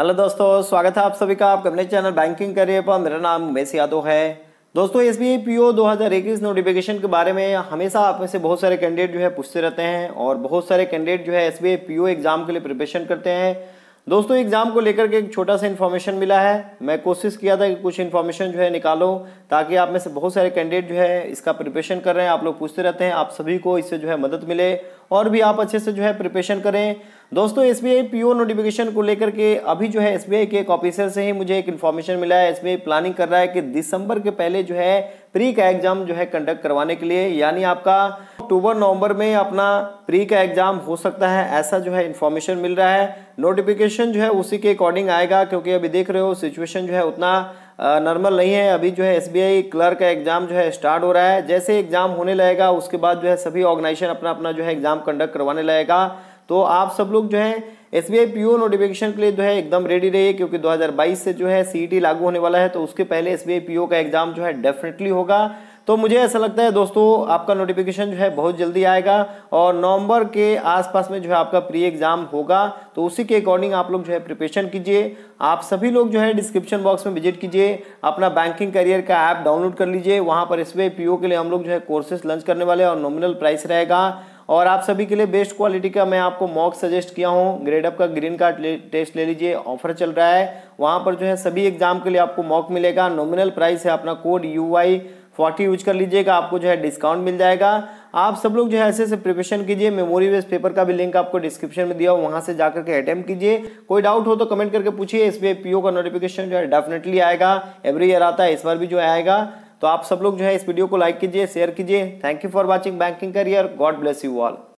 hello दोस्तों स्वागत है आप सभी का आपके अपने चैनल बैंकिंग करियर पर मेरा नाम उमेश यादव है दोस्तों एस बी पी ओ दो हज़ार इक्कीस नोटिफिकेशन के बारे में हमेशा आप में से बहुत सारे कैंडिडेट जो है पूछते रहते हैं और बहुत सारे कैंडिडेट जो है S B P O exam के लिए प्रिपरेशन करते हैं दोस्तों एग्ज़ाम को लेकर के एक छोटा सा इन्फॉर्मेशन मिला है मैं कोशिश किया था कि कुछ इन्फॉर्मेशन जो है निकालो ताकि आप में से बहुत सारे कैंडिडेट जो है इसका प्रिपरेशन कर रहे हैं आप लोग पूछते रहते हैं आप सभी को इससे जो है मदद मिले और भी आप अच्छे से जो है प्रिपरेशन करें दोस्तों एस बी नोटिफिकेशन को लेकर के अभी जो है एस के एक ऑफिसर से ही मुझे एक इन्फॉर्मेशन मिला है एस प्लानिंग कर रहा है कि दिसंबर के पहले जो है प्री का एग्ज़ाम जो है कंडक्ट करवाने के लिए यानी आपका अक्टूबर नवंबर में अपना प्री का एग्ज़ाम हो सकता है ऐसा जो है इन्फॉर्मेशन मिल रहा है नोटिफिकेशन जो है उसी के अकॉर्डिंग आएगा क्योंकि अभी देख रहे हो सिचुएशन जो है उतना नॉर्मल नहीं है अभी जो है एस क्लर्क का एग्ज़ाम जो है स्टार्ट हो रहा है जैसे एग्ज़ाम होने लगेगा उसके बाद जो है सभी ऑर्गेनाइजेशन अपना अपना जो है एग्ज़ाम कंडक्ट करवाने लगेगा तो आप सब लोग जो है S B I P O notification के लिए जो है एकदम रेडी रहिए क्योंकि 2022 से जो है सी लागू होने वाला है तो उसके पहले S B I P O का एग्जाम जो है डेफिनेटली होगा तो मुझे ऐसा लगता है दोस्तों आपका नोटिफिकेशन जो है बहुत जल्दी आएगा और नवंबर के आसपास में जो है आपका प्री एग्ज़ाम होगा तो उसी के अकॉर्डिंग आप लोग जो है प्रिपरेशन कीजिए आप सभी लोग जो है डिस्क्रिप्शन बॉक्स में विजिट कीजिए अपना बैंकिंग करियर का ऐप डाउनलोड कर लीजिए वहाँ पर इस पे के लिए हम लोग जो है कोर्सेज लंच करने वाले और नॉमिनल प्राइस रहेगा और आप सभी के लिए बेस्ट क्वालिटी का मैं आपको मॉक सजेस्ट किया हूँ ग्रेडअप का ग्रीन कार्ड टेस्ट ले लीजिए ऑफर चल रहा है वहाँ पर जो है सभी एग्जाम के लिए आपको मॉक मिलेगा नॉमिनल प्राइस है अपना code U I forty use कर लीजिएगा आपको जो है डिस्काउंट मिल जाएगा आप सब लोग जो है ऐसे ऐसे प्रिपरेशन कीजिए मेमोरी वेस्ट पेपर का भी लिंक आपको डिस्क्रिप्शन में दिया हो वहाँ से जाकर के अटैम्प्ट कीजिए कोई डाउट हो तो कमेंट करके पूछिए एस बी का नोटिफिकेशन जो है डेफिनेटली आएगा एवरी ईयर आता है इस बार भी जो आएगा तो आप सब लोग जो है इस वीडियो को लाइक कीजिए शेयर कीजिए thank you for watching banking career God bless you all